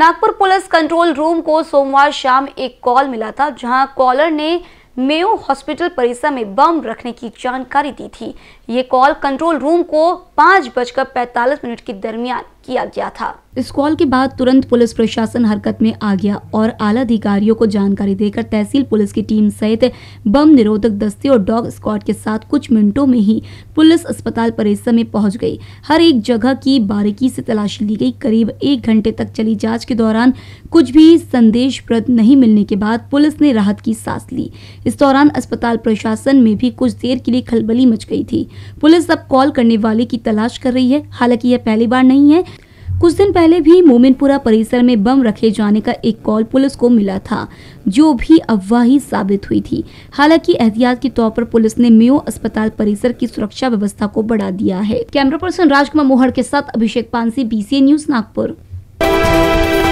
Nagpur police control room को सोमवार शाम एक कॉल मिला था जहां कॉलर ने मेयो हॉस्पिटल परिसर में बम रखने की जानकारी दी थी ये कॉल कंट्रोल रूम को पाँच बजकर पैंतालीस मिनट के दरमियान किया गया था इस कॉल के बाद तुरंत पुलिस प्रशासन हरकत में आ गया और आला अधिकारियों को जानकारी देकर तहसील पुलिस की टीम सहित बम निरोधक दस्ते और डॉग स्क्वाड के साथ कुछ मिनटों में ही पुलिस अस्पताल परिसर में पहुंच गई हर एक जगह की बारीकी से तलाशी ली गई करीब एक घंटे तक चली जांच के दौरान कुछ भी संदेश प्रद नहीं मिलने के बाद पुलिस ने राहत की सांस ली इस दौरान अस्पताल प्रशासन में भी कुछ देर के लिए खलबली मच गई थी पुलिस अब कॉल करने वाले की तलाश कर रही है हालांकि यह पहली बार नहीं है कुछ दिन पहले भी मोमिनपुरा परिसर में बम रखे जाने का एक कॉल पुलिस को मिला था जो भी अफवाही साबित हुई थी हालांकि एहतियात के तौर पर पुलिस ने मेयो अस्पताल परिसर की सुरक्षा व्यवस्था को बढ़ा दिया है कैमरा पर्सन राजकुमार मोहर के साथ अभिषेक पानसी बी न्यूज नागपुर